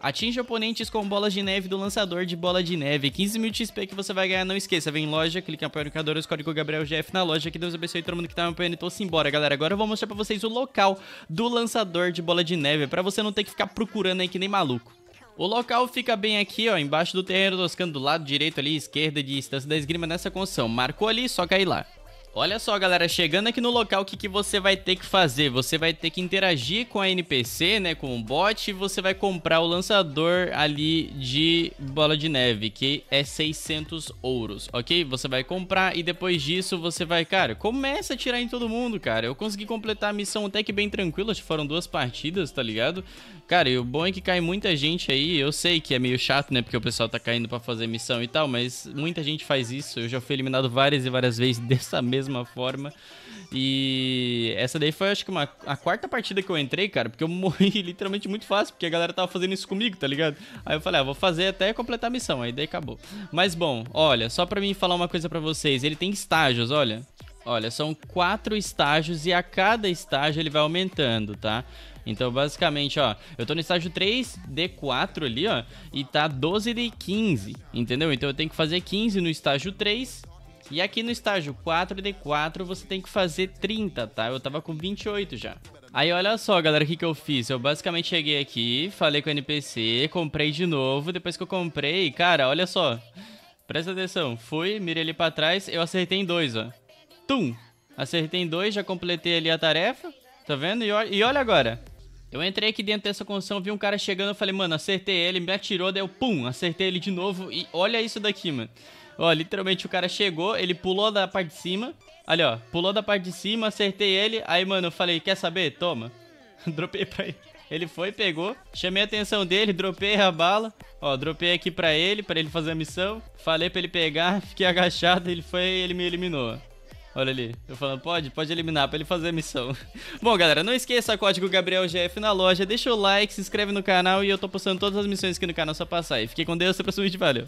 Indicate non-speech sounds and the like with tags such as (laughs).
Atinge oponentes com bolas de neve do lançador de bola de neve. 15 mil de XP que você vai ganhar, não esqueça. Vem em loja, clica em apoio o cador, código Gabriel na loja. Que Deus abençoe todo mundo que tá me apoiando. Então, simbora, galera. Agora eu vou mostrar pra vocês o local do lançador de bola de neve, pra você não ter que ficar procurando aí que nem maluco. O local fica bem aqui, ó, embaixo do terreno toscando do lado direito ali, esquerda de distância da esgrima nessa construção. Marcou ali, só cair lá. Olha só, galera, chegando aqui no local, o que, que você vai ter que fazer? Você vai ter que interagir com a NPC, né, com o bot, e você vai comprar o lançador ali de bola de neve, que é 600 ouros, ok? Você vai comprar e depois disso você vai, cara, começa a tirar em todo mundo, cara. Eu consegui completar a missão até que bem tranquila, foram duas partidas, tá ligado? Cara, e o bom é que cai muita gente aí, eu sei que é meio chato, né, porque o pessoal tá caindo pra fazer missão e tal, mas muita gente faz isso, eu já fui eliminado várias e várias vezes (laughs) dessa mesma mesma forma. E essa daí foi, acho que, uma, a quarta partida que eu entrei, cara, porque eu morri (laughs) literalmente muito fácil, porque a galera tava fazendo isso comigo, tá ligado? Aí eu falei, ah, vou fazer até completar a missão, aí daí acabou. Mas bom, olha, só pra mim falar uma coisa pra vocês, ele tem estágios, olha. Olha, são quatro estágios e a cada estágio ele vai aumentando, tá? Então, basicamente, ó, eu tô no estágio 3, D4 ali, ó, e tá 12 de 15, entendeu? Então eu tenho que fazer 15 no estágio 3 e aqui no estágio 4D4 você tem que fazer 30, tá? Eu tava com 28 já. Aí olha só, galera, o que, que eu fiz? Eu basicamente cheguei aqui, falei com o NPC, comprei de novo. Depois que eu comprei, cara, olha só. Presta atenção. Fui, mirei ali pra trás, eu acertei em dois, ó. Tum! Acertei em dois, já completei ali a tarefa. Tá vendo? E, e olha agora. Eu entrei aqui dentro dessa construção, vi um cara chegando, eu falei, mano, acertei ele, me atirou, daí eu pum, acertei ele de novo e olha isso daqui, mano. Ó, literalmente o cara chegou, ele pulou da parte de cima, ali ó, pulou da parte de cima, acertei ele, aí mano, eu falei, quer saber? Toma. (laughs) Dropei pra ele. Ele foi, pegou, chamei a atenção dele, dropei a bala, ó, dropei aqui pra ele, pra ele fazer a missão, falei pra ele pegar, (laughs) fiquei agachado, ele foi e ele me eliminou. Olha ali, eu falando, pode, pode eliminar pra ele fazer a missão. (laughs) Bom, galera, não esqueça o código GabrielGF na loja, deixa o like, se inscreve no canal e eu tô postando todas as missões aqui no canal só passar. E fique com Deus, até o próximo vídeo, valeu!